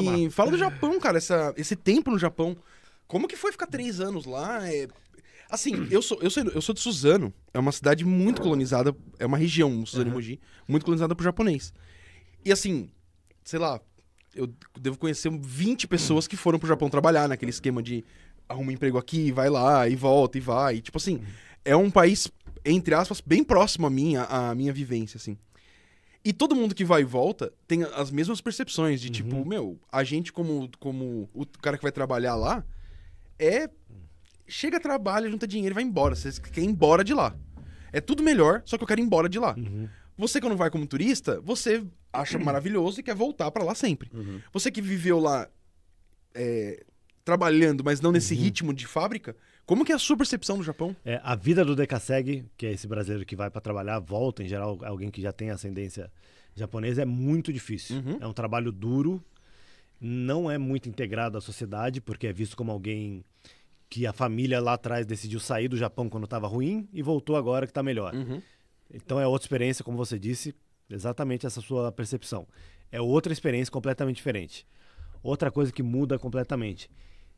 E fala do Japão, cara, essa, esse tempo no Japão. Como que foi ficar três anos lá? É... Assim, eu sou, eu, sou, eu sou de Suzano, é uma cidade muito colonizada, é uma região, Suzano uhum. Mogi, muito colonizada por japonês. E assim, sei lá, eu devo conhecer 20 pessoas que foram pro Japão trabalhar naquele esquema de arruma um emprego aqui, vai lá, e volta, e vai. E, tipo assim, uhum. é um país, entre aspas, bem próximo a minha a minha vivência, assim. E todo mundo que vai e volta tem as mesmas percepções de tipo, uhum. tipo, meu, a gente como, como o cara que vai trabalhar lá é chega, trabalha, junta dinheiro e vai embora. Você quer ir embora de lá. É tudo melhor, só que eu quero ir embora de lá. Uhum. Você que não vai como turista, você acha maravilhoso e quer voltar para lá sempre. Uhum. Você que viveu lá é, trabalhando, mas não nesse uhum. ritmo de fábrica, como que é a sua percepção do Japão? É, a vida do Dekaseg, que é esse brasileiro que vai para trabalhar, volta, em geral, alguém que já tem ascendência japonesa, é muito difícil. Uhum. É um trabalho duro, não é muito integrado à sociedade, porque é visto como alguém que a família lá atrás decidiu sair do Japão quando estava ruim e voltou agora que está melhor. Uhum. Então é outra experiência, como você disse, exatamente essa sua percepção. É outra experiência completamente diferente. Outra coisa que muda completamente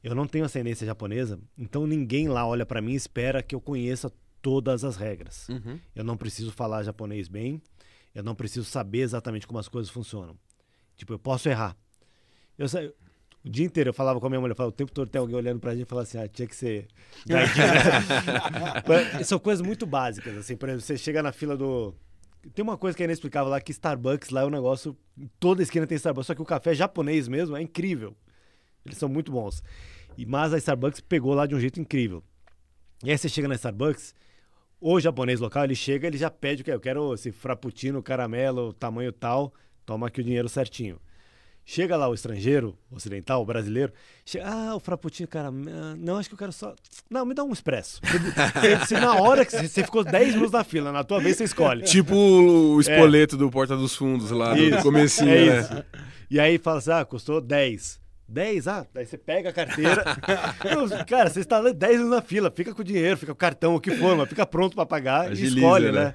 eu não tenho ascendência japonesa, então ninguém lá olha para mim e espera que eu conheça todas as regras. Uhum. Eu não preciso falar japonês bem, eu não preciso saber exatamente como as coisas funcionam. Tipo, eu posso errar. Eu o dia inteiro eu falava com a minha mulher, eu falava, o tempo todo tem alguém olhando pra gente e falando assim, ah, tinha que ser. São coisas muito básicas, assim, por exemplo, você chega na fila do. Tem uma coisa que é inexplicável lá, que Starbucks lá é um negócio. Toda esquina tem Starbucks, só que o café japonês mesmo é incrível. Eles são muito bons. E, mas a Starbucks pegou lá de um jeito incrível. E aí você chega na Starbucks, o japonês local, ele chega, ele já pede o que eu quero, esse frappuccino, caramelo, tamanho tal, toma aqui o dinheiro certinho. Chega lá o estrangeiro, ocidental, o brasileiro, chega, ah, o frappuccino, caramelo, não, acho que eu quero só, não, me dá um expresso. se na hora que você ficou 10 minutos na fila, na tua vez você escolhe. Tipo o é. espoleto é. do Porta dos Fundos lá, isso. do comecinho, é né? Isso. E aí fala assim, ah, custou 10. 10, ah, daí você pega a carteira. cara, você está 10 anos na fila, fica com o dinheiro, fica com o cartão, o que for, mas fica pronto para pagar Agiliza, e escolhe, né? né?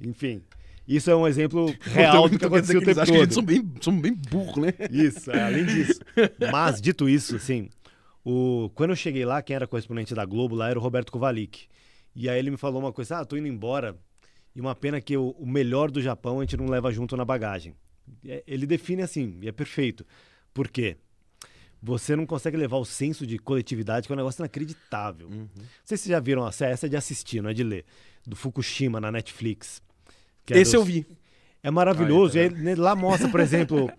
Enfim, isso é um exemplo real do que aconteceu o tempo todo. que eles são bem, são bem burros, né? Isso, é, além disso. Mas, dito isso, assim, o, quando eu cheguei lá, quem era correspondente da Globo lá era o Roberto Kovalik. E aí ele me falou uma coisa, ah, tô indo embora, e uma pena que o, o melhor do Japão a gente não leva junto na bagagem. É, ele define assim, e é perfeito. Por quê? você não consegue levar o senso de coletividade, que é um negócio inacreditável. Uhum. Não sei se vocês já viram, essa, essa é de assistir, não é de ler. Do Fukushima na Netflix. É Esse dos... eu vi. É maravilhoso. Ah, então... e aí, então é. lá mostra, por exemplo,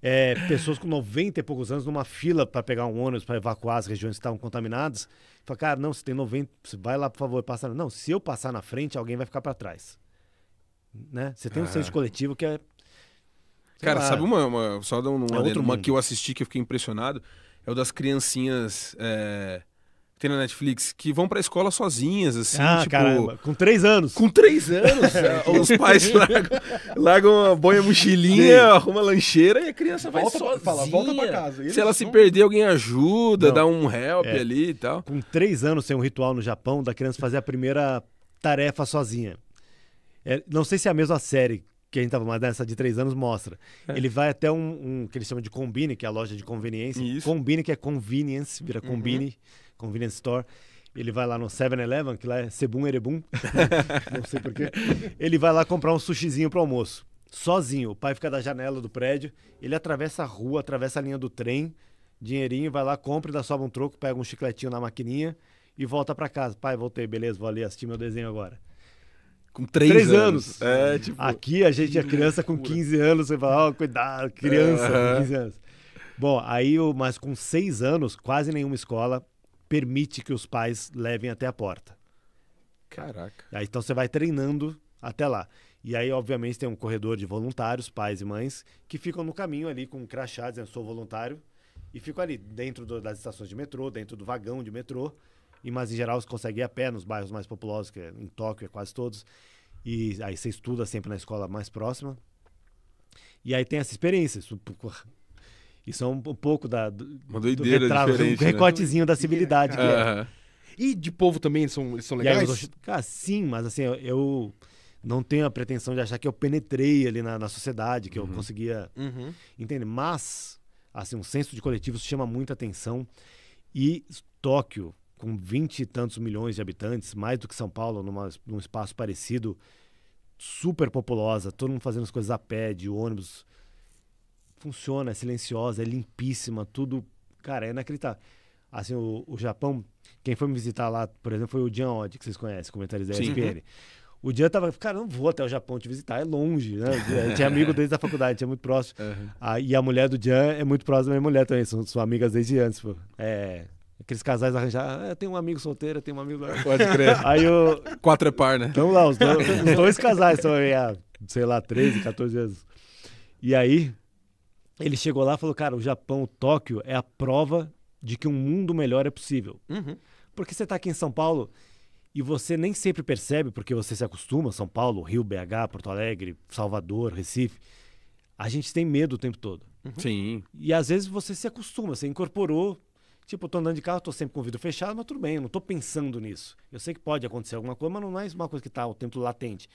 é, pessoas com 90 e poucos anos numa fila para pegar um ônibus para evacuar as regiões que estavam contaminadas. Fala, cara, não, se tem 90, vai lá, por favor, passar. Não, se eu passar na frente, alguém vai ficar para trás. Né? Você tem um ah. senso coletivo que é Sei Cara, lá. sabe uma, uma Só dá um, um é outro uma que eu assisti que eu fiquei impressionado. É o das criancinhas. É, que tem na Netflix, que vão pra escola sozinhas, assim, ah, tipo. Caramba. Com três anos. Com três anos. É, os pais largam, largam boia mochilinha, arruma lancheira e a criança vai volta, sozinha. Fala, volta pra casa. Se ela se perder, alguém ajuda, não. dá um help é. ali e tal. Com três anos tem um ritual no Japão da criança fazer a primeira tarefa sozinha. É, não sei se é a mesma série que a gente tava mais nessa de três anos, mostra. É. Ele vai até um, um, que eles chamam de Combine, que é a loja de conveniência. Isso. Combine, que é convenience, vira uhum. Combine, convenience store. Ele vai lá no 7-Eleven, que lá é Sebum Erebum, não sei porquê. Ele vai lá comprar um sushizinho para almoço, sozinho. O pai fica da janela do prédio, ele atravessa a rua, atravessa a linha do trem, dinheirinho, vai lá, compra, dá sobra um troco, pega um chicletinho na maquininha e volta para casa. Pai, voltei, beleza, vou ali assistir meu desenho agora. Com três, três anos. anos. É, tipo... Aqui a gente é criança com 15 anos, você fala, oh, cuidado, criança uhum. com 15 anos. Bom, aí, eu, mas com seis anos, quase nenhuma escola permite que os pais levem até a porta. Caraca. Aí, então você vai treinando até lá. E aí, obviamente, tem um corredor de voluntários, pais e mães, que ficam no caminho ali com um crachá dizendo sou voluntário. E ficam ali dentro do, das estações de metrô, dentro do vagão de metrô, e, mas, em geral, você consegue ir a pé nos bairros mais populosos, que é, em Tóquio é quase todos. E aí você estuda sempre na escola mais próxima. E aí tem essa experiência. Isso, isso é um, pouco da, do, Uma doideira do assim, um né? recortezinho né? da civilidade. É. E de povo também, eles são, eles são legais? Aí, sim, mas assim, eu, eu não tenho a pretensão de achar que eu penetrei ali na, na sociedade, que uhum. eu conseguia uhum. entender. Mas, assim, um senso de coletivo chama muita atenção. E Tóquio, com vinte e tantos milhões de habitantes, mais do que São Paulo, numa, num espaço parecido, super populosa, todo mundo fazendo as coisas a pé, de ônibus. Funciona, é silenciosa, é limpíssima, tudo. Cara, é inacreditável. Assim, o, o Japão, quem foi me visitar lá, por exemplo, foi o Jean Odd, que vocês conhecem, comentários da ESPN. Uhum. O Jean tava, cara, não vou até o Japão te visitar, é longe, né? tinha é amigo desde a faculdade, é muito próximo. Uhum. Ah, e a mulher do Dian é muito próxima da minha mulher também, são, são amigas desde antes. Pô. É, Aqueles casais arranjaram, ah, tem um amigo solteiro, tem um amigo. Pode crer. Aí eu. Quatro é par, né? Então lá, os dois, os dois casais estão aí há, sei lá, 13, 14 anos. E aí, ele chegou lá e falou: cara, o Japão, o Tóquio é a prova de que um mundo melhor é possível. Uhum. Porque você está aqui em São Paulo e você nem sempre percebe, porque você se acostuma, São Paulo, Rio, BH, Porto Alegre, Salvador, Recife. A gente tem medo o tempo todo. Uhum. Sim. E às vezes você se acostuma, você incorporou Tipo, eu tô andando de carro, tô sempre com o vidro fechado, mas tudo bem, eu não tô pensando nisso. Eu sei que pode acontecer alguma coisa, mas não é uma coisa que tá o tempo latente.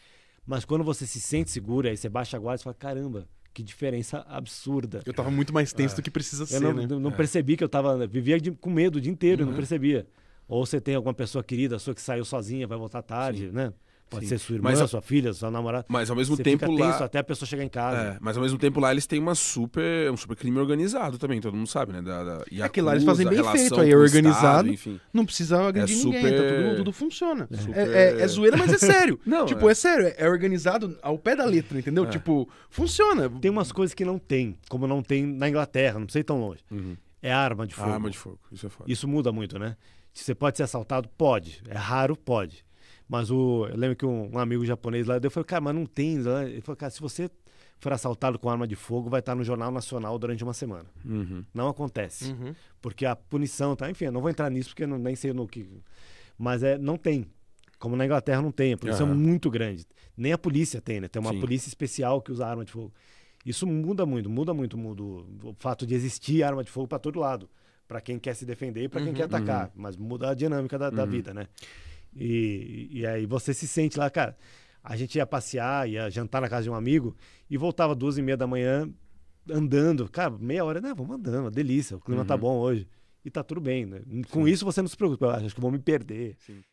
Mas quando você se sente seguro, aí você baixa a guarda e fala, caramba, que diferença absurda. Eu tava muito mais tenso é. do que precisa eu ser, né? não, né? Não é. percebi que eu tava... Né, vivia de, com medo o dia inteiro, uhum. não percebia. Ou você tem alguma pessoa querida sua que saiu sozinha, vai voltar tarde, Sim. né? Pode Sim. ser sua irmã, mas, sua filha, sua namorada. Mas ao mesmo Você tempo lá. Tenso até a pessoa chegar em casa. É, mas ao mesmo tempo lá eles têm uma super, um super crime organizado também, todo mundo sabe, né? Da, da é que lá eles fazem bem feito, aí é organizado. Estado, enfim. Não precisa é agredir é super... ninguém, tá tudo, tudo funciona. É. é. Super... É, é, zoeira, mas é sério. não, tipo, é. é sério, é organizado ao pé da letra, entendeu? Tipo, funciona. Tem umas coisas que não tem, como não tem na Inglaterra, não sei tão longe. Uhum. É arma de fogo. A arma de fogo, isso é foda. Isso muda muito, né? Você pode ser assaltado? Pode. É raro? Pode. Mas o, eu lembro que um, um amigo japonês lá, eu falei, cara, mas não tem. Né? Ele falou, cara, se você for assaltado com arma de fogo, vai estar no Jornal Nacional durante uma semana. Uhum. Não acontece. Uhum. Porque a punição, tá? Enfim, eu não vou entrar nisso porque eu não, nem sei no que. Mas é, não tem. Como na Inglaterra não tem, a polícia uhum. é muito grande. Nem a polícia tem, né? Tem uma Sim. polícia especial que usa arma de fogo. Isso muda muito, muda muito, o fato de existir arma de fogo para todo lado. Para quem quer se defender e para quem quer uhum. atacar. Uhum. Mas muda a dinâmica da, da uhum. vida, né? E, e aí você se sente lá, cara. A gente ia passear, ia jantar na casa de um amigo e voltava duas e meia da manhã andando. Cara, meia hora, né? Vamos andando, uma delícia, o clima tá uhum. tá bom hoje. E tá tudo bem, né? Com Sim. isso você não se preocupa, acho que vou me perder. Sim.